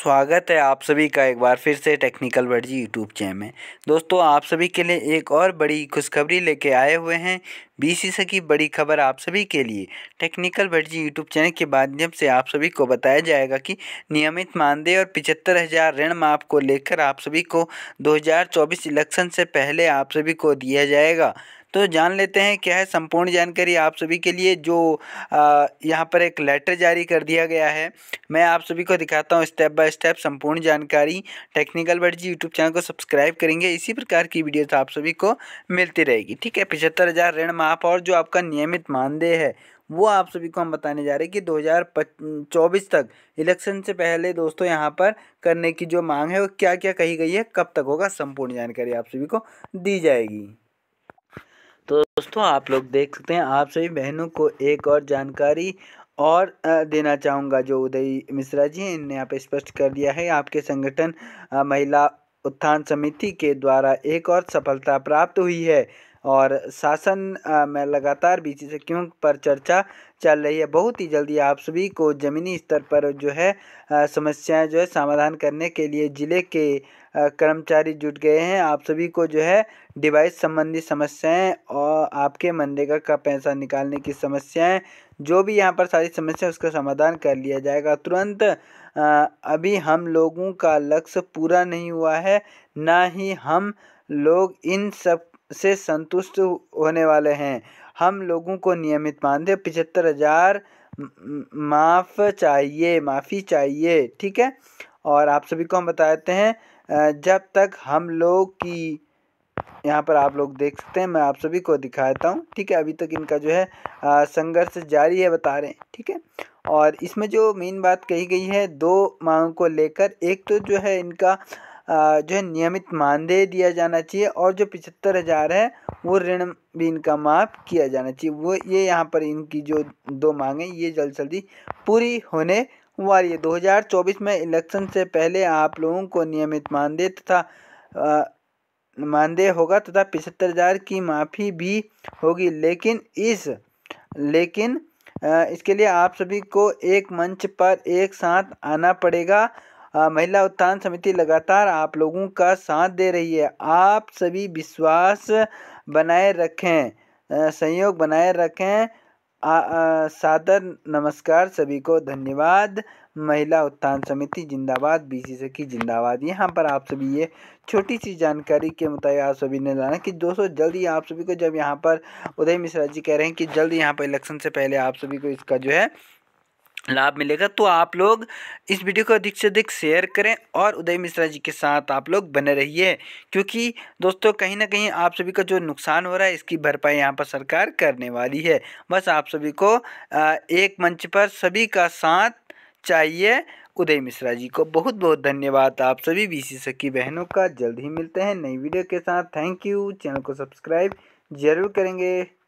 स्वागत है आप सभी का एक बार फिर से टेक्निकल वर्जी यूट्यूब चैनल में दोस्तों आप सभी के लिए एक और बड़ी खुशखबरी लेके आए हुए हैं बी की बड़ी खबर आप सभी के लिए टेक्निकल वर्जी यूट्यूब चैनल के माध्यम से आप सभी को बताया जाएगा कि नियमित मानदेय और पिचहत्तर हज़ार ऋण माफ को लेकर आप सभी को 2024 इलेक्शन से पहले आप सभी को दिया जाएगा तो जान लेते हैं क्या है संपूर्ण जानकारी आप सभी के लिए जो यहाँ पर एक लेटर जारी कर दिया गया है मैं आप सभी को दिखाता हूँ स्टेप बाय स्टेप संपूर्ण जानकारी technical bird ji YouTube channel को सब्सक्राइब करेंगे इसी प्रकार की वीडियो तो आप सभी को मिलती रहेगी ठीक है पिछहत्तर हज़ार ऋण माफ और जो आपका नियमित मानदेय है वो आप सभी को हम बताने जा रहे हैं कि चौबीस तक इलेक्शन से पहले दोस्तों यहाँ पर करने की जो मांग है वो क्या क्या कही गई है कब तक होगा संपूर्ण जानकारी आप सभी को दी जाएगी दोस्तों आप लोग देख सकते हैं आप सभी बहनों को एक और जानकारी और देना चाहूँगा जो उदय मिश्रा जी हैं इनने यहाँ पे स्पष्ट कर दिया है आपके संगठन महिला उत्थान समिति के द्वारा एक और सफलता प्राप्त हुई है और शासन में लगातार बीसी सखियों पर चर्चा चल रही है बहुत ही जल्दी आप सभी को ज़मीनी स्तर पर जो है समस्याएं जो है समाधान करने के लिए ज़िले के कर्मचारी जुट गए हैं आप सभी को जो है डिवाइस संबंधी समस्याएं और आपके मनरेगा का पैसा निकालने की समस्याएं जो भी यहाँ पर सारी समस्या उसका समाधान कर लिया जाएगा तुरंत अभी हम लोगों का लक्ष्य पूरा नहीं हुआ है ना ही हम लोग इन सब से संतुष्ट होने वाले हैं हम लोगों को नियमित मानदेय पिछहत्तर हज़ार माफ़ चाहिए माफ़ी चाहिए ठीक है और आप सभी को हम बताते हैं जब तक हम लोग की यहाँ पर आप लोग देख सकते हैं मैं आप सभी को दिखाता हूँ ठीक है अभी तक इनका जो है संघर्ष जारी है बता रहे हैं ठीक है और इसमें जो मेन बात कही गई है दो मांगों को लेकर एक तो जो है इनका जो है नियमित मानदेय दिया जाना चाहिए और जो पिछहत्तर हज़ार है वो ऋण भी इनका माफ़ किया जाना चाहिए वो ये यहाँ पर इनकी जो दो मांगे ये जल्द जल्दी पूरी होने वाली है 2024 में इलेक्शन से पहले आप लोगों को नियमित मानदेय तथा मानदेय होगा तथा पिछहत्तर हज़ार की माफ़ी भी होगी लेकिन इस लेकिन इसके लिए आप सभी को एक मंच पर एक साथ आना पड़ेगा महिला उत्थान समिति लगातार आप लोगों का साथ दे रही है आप सभी विश्वास बनाए रखें संयोग बनाए रखें सादर नमस्कार सभी को धन्यवाद महिला उत्थान समिति जिंदाबाद सी सखी जिंदाबाद यहाँ पर आप सभी ये छोटी सी जानकारी के मुताबिक आप सभी ने जाना कि दोस्तों जल्दी आप सभी को जब यहाँ पर उदय मिश्रा जी कह रहे हैं कि जल्द यहाँ पर इलेक्शन से पहले आप सभी को इसका जो है लाभ मिलेगा तो आप लोग इस वीडियो को अधिक से अधिक शेयर करें और उदय मिश्रा जी के साथ आप लोग बने रहिए क्योंकि दोस्तों कहीं ना कहीं आप सभी का जो नुकसान हो रहा है इसकी भरपाई यहाँ पर सरकार करने वाली है बस आप सभी को एक मंच पर सभी का साथ चाहिए उदय मिश्रा जी को बहुत बहुत धन्यवाद आप सभी सी सखी बहनों का जल्द ही मिलते हैं नई वीडियो के साथ थैंक यू चैनल को सब्सक्राइब जरूर करेंगे